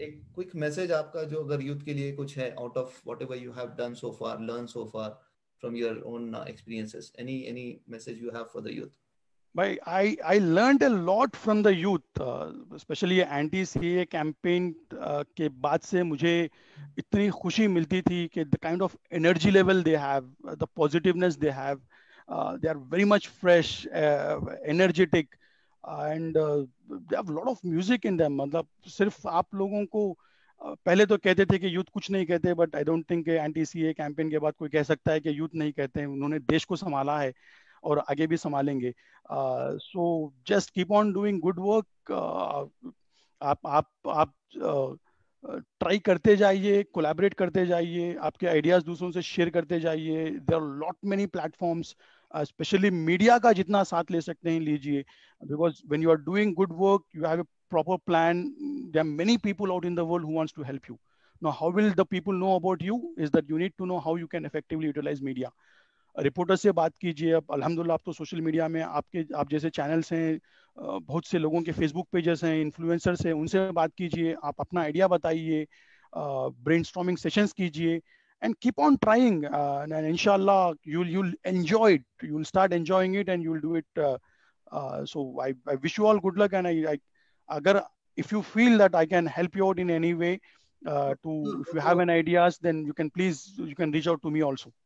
एक quick message आपका जो अगर यूथ के लिए कुछ है out of whatever you have done so far learn so far from your own experiences any any message you have for the youth भाई I I learn a lot from the youth specially anti C A campaign के बाद से मुझे इतनी खुशी मिलती थी कि the kind of energy level they have the positiveness they have they are very much fresh energetic and they have lot of music in them मतलब सिर्फ आप लोगों को uh, पहले तो कहते थे कि यूथ कुछ नहीं कहते but I don't think anti C A campaign के बाद कोई कह सकता है कि यूथ नहीं कहते हैं उन्होंने देश को संभाला है और आगे भी संभालेंगे so just keep on doing good work आप आप आप uh, ट्राई करते जाइए कोलैबोरेट करते जाइए आपके आइडियाज दूसरों से शेयर करते जाइए there are lot many platforms specially media का जितना साथ ले सकते हैं लीजिए because when you are doing good work you have a proper plan there are many people out in the world who wants to help you know how will the people know about you is that you need to know how you can effectively utilise media reporter से बात कीजिए अब अलहमदुल्ला आप तो social media में आपके आप जैसे चैनल्स हैं बहुत से लोगों के फेसबुक पेजेस हैं इन्फ्लुएंसर्स हैं उनसे बात कीजिए आप अपना आइडिया बताइए ब्रेन स्टॉमिंग सेशंस कीजिए एंड कीप ऑन ट्राइंग इनशाला you'll you'll enjoy it you'll start enjoying it and you'll do it uh, uh, so I, I wish you all good luck and I, I agar if you feel that I can help you out in any way uh, to if you have an ideas then you can please you can reach out to me also